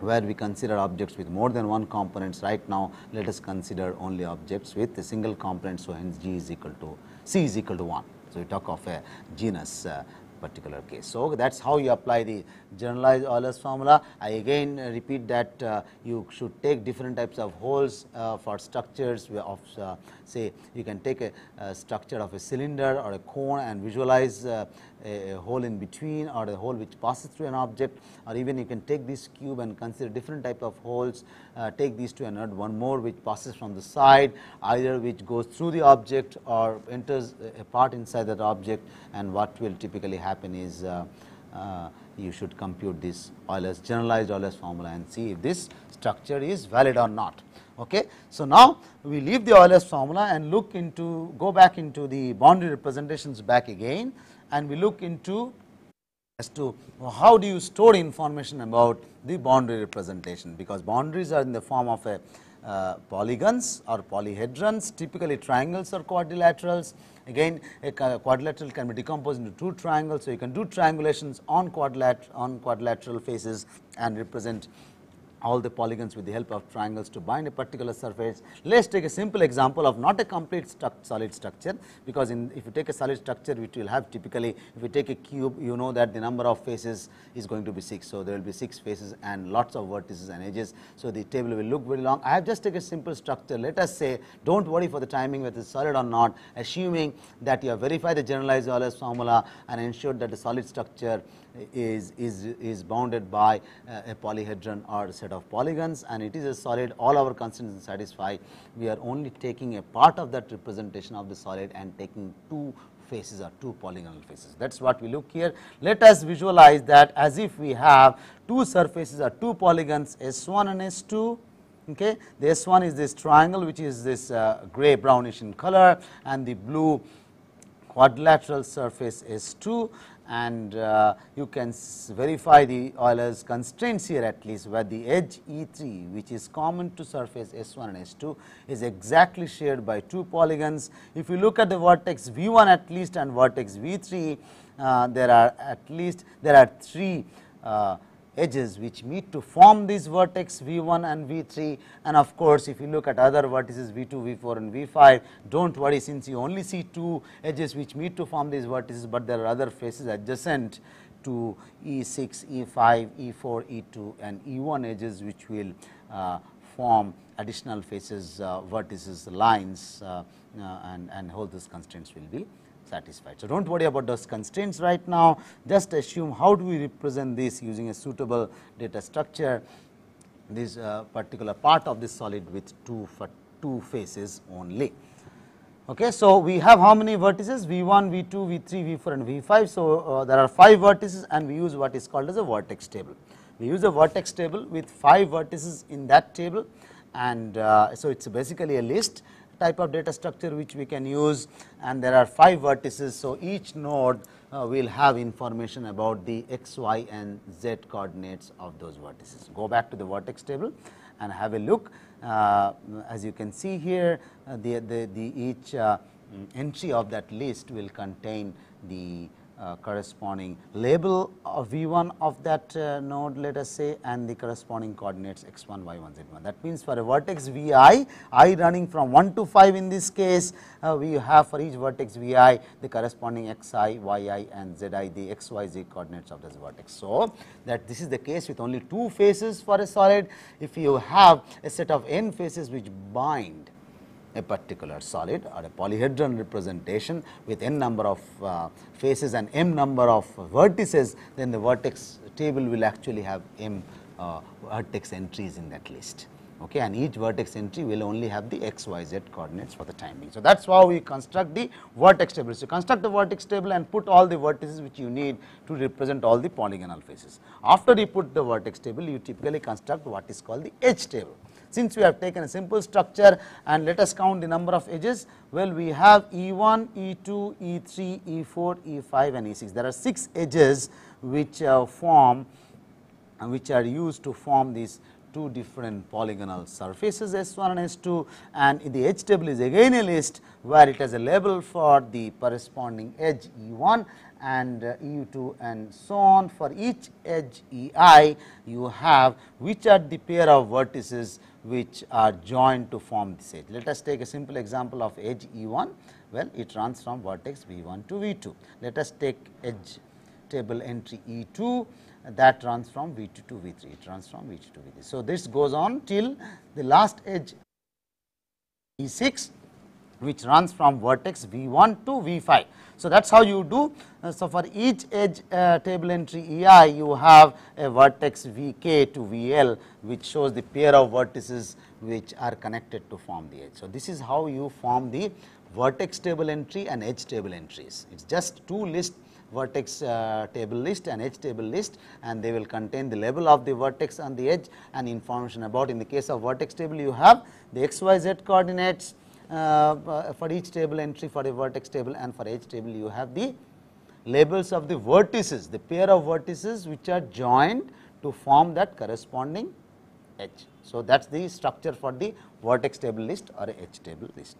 where we consider objects with more than one components right now let us consider only objects with a single component so hence g is equal to c is equal to 1 so we talk of a genus uh, particular case. So, that is how you apply the generalized Euler's formula. I again repeat that uh, you should take different types of holes uh, for structures of uh, say you can take a, a structure of a cylinder or a cone and visualize uh, a, a, hole in between or a hole which passes through an object or even you can take this cube and consider different type of holes, uh, take these two and add one more which passes from the side either which goes through the object or enters a part inside that object and what will typically happen is uh, uh, you should compute this Euler's generalized Euler's formula and see if this structure is valid or not. Okay. So, now we leave the OLS formula and look into go back into the boundary representations back again and we look into as to how do you store information about the boundary representation because boundaries are in the form of a uh, polygons or polyhedrons typically triangles or quadrilaterals again a quadrilateral can be decomposed into two triangles so you can do triangulations on quadrilateral on quadrilateral faces and represent all the polygons with the help of triangles to bind a particular surface. Let us take a simple example of not a complete solid structure because in, if you take a solid structure which will have typically if you take a cube you know that the number of faces is going to be 6. So, there will be 6 faces and lots of vertices and edges. So, the table will look very long. I have just taken a simple structure let us say do not worry for the timing whether it is solid or not assuming that you have verified the generalized Euler's formula and ensured that the solid structure is, is, is bounded by uh, a polyhedron or a set of polygons and it is a solid all our constants satisfy. We are only taking a part of that representation of the solid and taking two faces or two polygonal faces. That is what we look here. Let us visualize that as if we have two surfaces or two polygons S1 and S2 okay. The S1 is this triangle which is this uh, gray brownish in color and the blue quadrilateral surface S2 and uh, you can verify the Euler's constraints here at least where the edge E3 which is common to surface S1 and S2 is exactly shared by two polygons. If you look at the vertex V1 at least and vertex V3 uh, there are at least there are three uh, edges which meet to form these vertex V1 and V3 and of course, if you look at other vertices V2, V4 and V5, do not worry since you only see two edges which meet to form these vertices, but there are other faces adjacent to E6, E5, E4, E2 and E1 edges which will uh, form additional faces, uh, vertices, lines uh, uh and, and all these constraints will be satisfied. So, do not worry about those constraints right now, just assume how do we represent this using a suitable data structure, this uh, particular part of this solid with two, two faces only. Okay, so we have how many vertices V1, V2, V3, V4 and V5. So, uh, there are 5 vertices and we use what is called as a vertex table. We use a vertex table with 5 vertices in that table and uh, so it is basically a list type of data structure which we can use and there are 5 vertices. So, each node uh, will have information about the x, y and z coordinates of those vertices. Go back to the vertex table and have a look. Uh, as you can see here, uh, the, the, the, each uh, entry of that list will contain the uh, corresponding label of V1 of that uh, node let us say and the corresponding coordinates x1, y1, z1. That means, for a vertex Vi, i running from 1 to 5 in this case, uh, we have for each vertex Vi the corresponding xi, yi and zi the xyz coordinates of this vertex. So, that this is the case with only two faces for a solid. If you have a set of n faces which bind a particular solid or a polyhedron representation with n number of uh, faces and m number of vertices, then the vertex table will actually have m uh, vertex entries in that list okay, and each vertex entry will only have the x, y, z coordinates for the time being. So, that is how we construct the vertex table. So, construct the vertex table and put all the vertices which you need to represent all the polygonal faces. After you put the vertex table, you typically construct what is called the edge table. Since we have taken a simple structure and let us count the number of edges, well we have E1, E2, E3, E4, E5 and E6. There are 6 edges which uh, form which are used to form these two different polygonal surfaces S1 and S2 and the edge table is again a list where it has a label for the corresponding edge E1 and uh, EU2 and so on for each edge EI you have which are the pair of vertices which are joined to form this edge. Let us take a simple example of edge E1 well it runs from vertex V1 to V2. Let us take edge table entry E2 that runs from V 2 to V 3, it runs from V 2 to V 3. So, this goes on till the last edge e 6 which runs from vertex V 1 to V 5. So, that is how you do. Uh, so, for each edge uh, table entry E i you have a vertex V k to V l which shows the pair of vertices which are connected to form the edge. So, this is how you form the vertex table entry and edge table entries. It is just two lists vertex uh, table list and edge table list and they will contain the label of the vertex and the edge and information about in the case of vertex table you have the x y z coordinates uh, uh for each table entry for a vertex table and for edge table you have the labels of the vertices the pair of vertices which are joined to form that corresponding edge. So, that is the structure for the vertex table list or edge table list.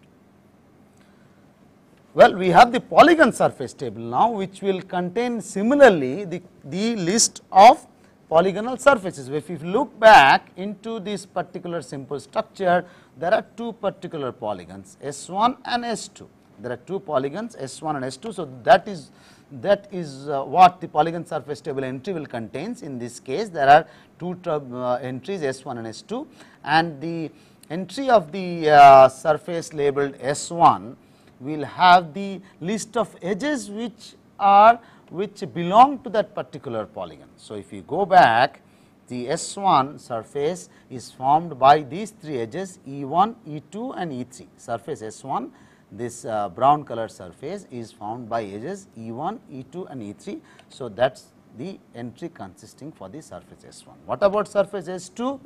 Well, we have the polygon surface table now which will contain similarly the, the list of polygonal surfaces. If you look back into this particular simple structure, there are two particular polygons S1 and S2. There are two polygons S1 and S2. So, that is that is uh, what the polygon surface table entry will contains. In this case, there are two uh, entries S1 and S2 and the entry of the uh, surface labeled S1 we will have the list of edges which are which belong to that particular polygon. So, if you go back the S1 surface is formed by these three edges E1, E2 and E3. Surface S1 this uh, brown color surface is formed by edges E1, E2 and E3. So, that is the entry consisting for the surface S1. What about surface S2?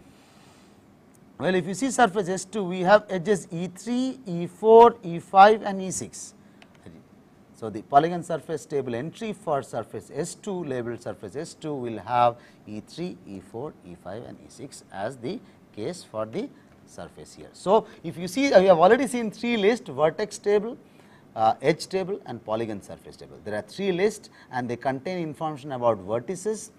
Well, if you see surface S2, we have edges E3, E4, E5 and E6. So, the polygon surface table entry for surface S2 labeled surface S2 will have E3, E4, E5 and E6 as the case for the surface here. So, if you see we have already seen three list vertex table, uh, edge table and polygon surface table. There are three lists and they contain information about vertices,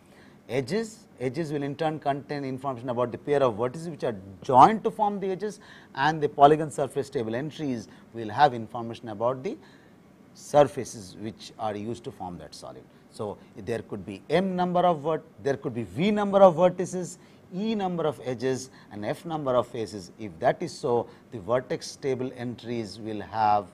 edges. Edges will in turn contain information about the pair of vertices which are joined to form the edges and the polygon surface table entries will have information about the surfaces which are used to form that solid. So, there could be m number of vert, there could be v number of vertices, e number of edges and f number of faces. If that is so, the vertex table entries will have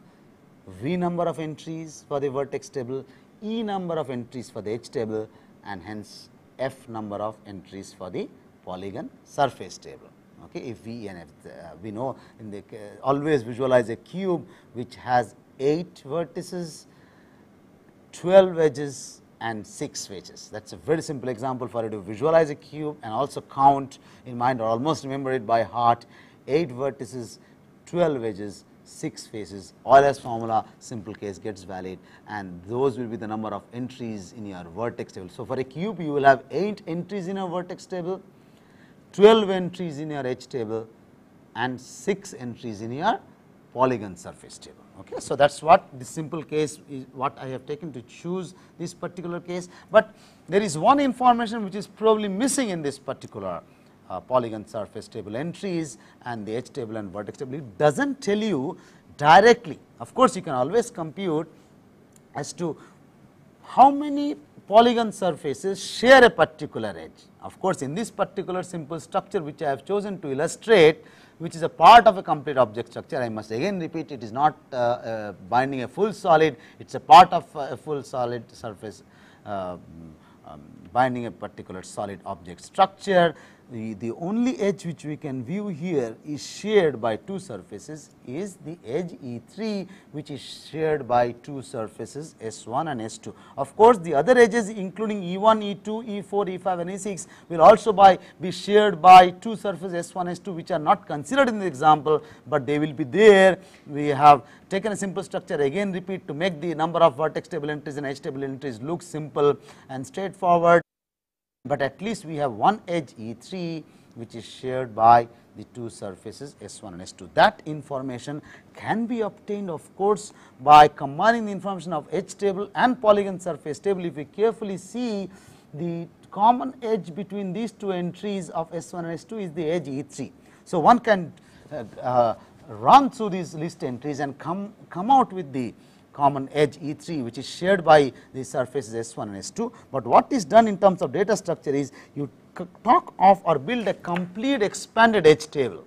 v number of entries for the vertex table, e number of entries for the edge table and hence f number of entries for the polygon surface table. Okay, if we and uh, we know in the uh, always visualize a cube which has 8 vertices, 12 edges and 6 faces. That is a very simple example for you to visualize a cube and also count in mind or almost remember it by heart 8 vertices, 12 edges 6 phases Euler's as formula simple case gets valid and those will be the number of entries in your vertex table. So, for a cube you will have 8 entries in your vertex table, 12 entries in your edge table and 6 entries in your polygon surface table. Okay. So, that is what the simple case is what I have taken to choose this particular case, but there is one information which is probably missing in this particular uh, polygon surface table entries and the edge table and vertex table. It does not tell you directly. Of course, you can always compute as to how many polygon surfaces share a particular edge. Of course, in this particular simple structure which I have chosen to illustrate, which is a part of a complete object structure. I must again repeat it is not uh, uh, binding a full solid, it is a part of uh, a full solid surface uh, um, um, binding a particular solid object structure the, the only edge which we can view here is shared by two surfaces is the edge E3 which is shared by two surfaces S1 and S2. Of course, the other edges including E1, E2, E4, E5 and E6 will also by be shared by two surfaces S1, S2 which are not considered in the example, but they will be there. We have taken a simple structure again repeat to make the number of vertex table entries and edge table entries look simple and straightforward but at least we have one edge E3 which is shared by the two surfaces S1 and S2. That information can be obtained of course by combining the information of edge table and polygon surface table. If we carefully see the common edge between these two entries of S1 and S2 is the edge E3. So, one can uh, uh, run through these list entries and come, come out with the common edge E 3 which is shared by the surfaces S 1 and S 2. But what is done in terms of data structure is you talk of or build a complete expanded edge table.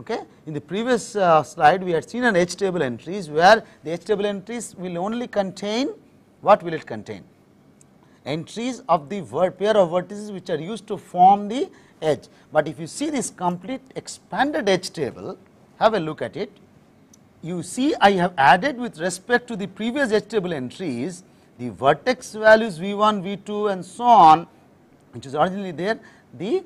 Okay. In the previous uh, slide we had seen an edge table entries where the edge table entries will only contain what will it contain? Entries of the pair of vertices which are used to form the edge. But if you see this complete expanded edge table have a look at it you see I have added with respect to the previous H table entries the vertex values V1, V2 and so on which is originally there the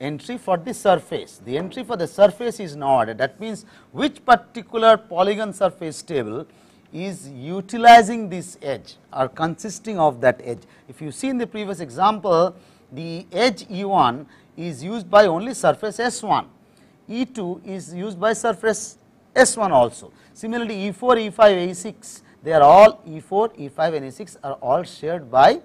entry for the surface. The entry for the surface is now added that means which particular polygon surface table is utilizing this edge or consisting of that edge. If you see in the previous example the edge E1 is used by only surface S1, E2 is used by surface S1 also. Similarly, E4, E5, A6 they are all E4, E5 and A6 are all shared by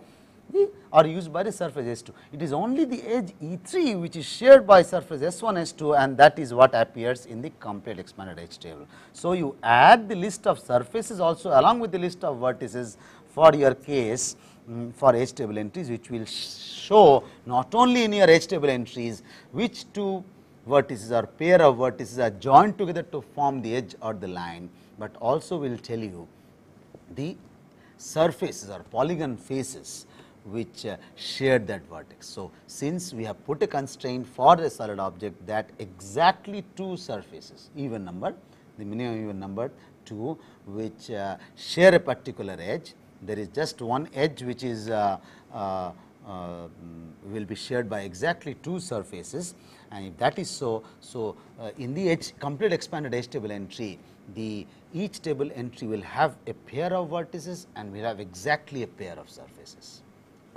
the or used by the surface S2. It is only the edge E3 which is shared by surface S1, S2 and that is what appears in the complete expanded edge table. So, you add the list of surfaces also along with the list of vertices for your case mm, for edge table entries which will show not only in your edge table entries which two vertices or pair of vertices are joined together to form the edge or the line, but also will tell you the surfaces or polygon faces which uh, share that vertex. So, since we have put a constraint for a solid object that exactly two surfaces even number the minimum even number 2 which uh, share a particular edge there is just one edge which is uh, uh uh, will be shared by exactly two surfaces and if that is so, so uh, in the complete expanded H table entry, the each table entry will have a pair of vertices and will have exactly a pair of surfaces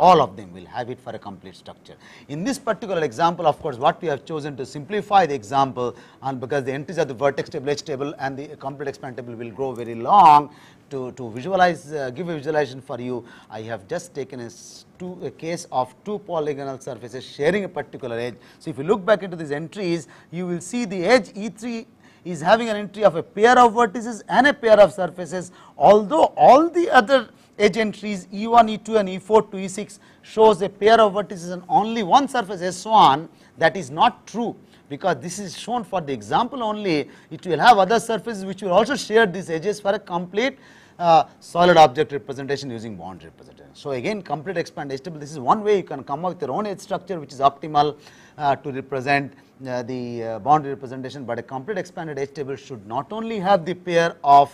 all of them will have it for a complete structure. In this particular example of course what we have chosen to simplify the example and because the entries of the vertex table edge table and the complete expand table will grow very long to, to visualize uh, give a visualization for you I have just taken a, two, a case of two polygonal surfaces sharing a particular edge. So, if you look back into these entries you will see the edge E3 is having an entry of a pair of vertices and a pair of surfaces although all the other entries E1, E2 and E4 to E6 shows a pair of vertices and only one surface S1 that is not true because this is shown for the example only it will have other surfaces which will also share these edges for a complete uh, solid object representation using boundary representation. So, again complete expanded table this is one way you can come up with your own edge structure which is optimal uh, to represent uh, the uh, boundary representation, but a complete expanded edge table should not only have the pair of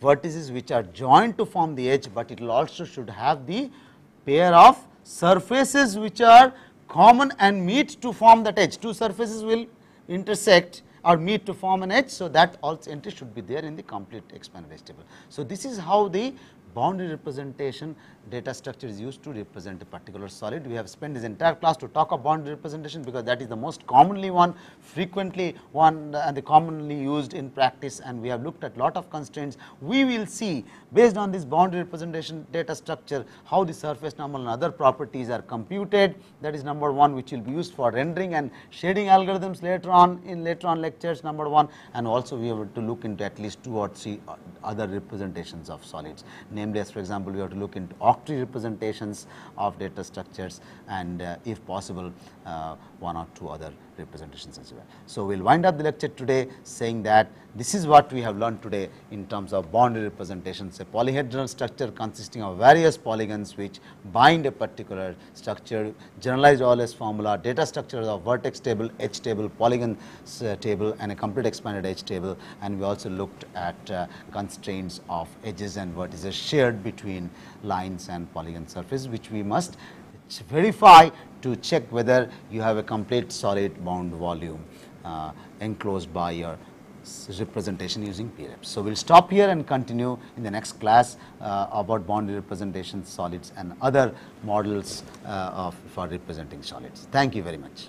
vertices which are joined to form the edge, but it will also should have the pair of surfaces which are common and meet to form that edge. Two surfaces will intersect or meet to form an edge. So, that also entry should be there in the complete expanded vegetable. So, this is how the boundary representation data structure is used to represent a particular solid. We have spent this entire class to talk about bond representation because that is the most commonly one, frequently one and the commonly used in practice and we have looked at lot of constraints. We will see based on this bond representation data structure how the surface normal and other properties are computed that is number 1 which will be used for rendering and shading algorithms later on in later on lectures number 1 and also we have to look into at least 2 or 3 uh, other representations of solids namely as for example we have to look into Three representations of data structures and uh, if possible uh, one or two other representations as well. So, we will wind up the lecture today saying that this is what we have learned today in terms of boundary representations, a polyhedral structure consisting of various polygons which bind a particular structure, generalized OLS formula, data structures of vertex table, edge table, polygon table and a complete expanded edge table and we also looked at uh, constraints of edges and vertices shared between lines and polygon surface which we must verify to check whether you have a complete solid bound volume uh, enclosed by your representation using PREP. So, we will stop here and continue in the next class uh, about boundary representation solids and other models uh, of, for representing solids. Thank you very much.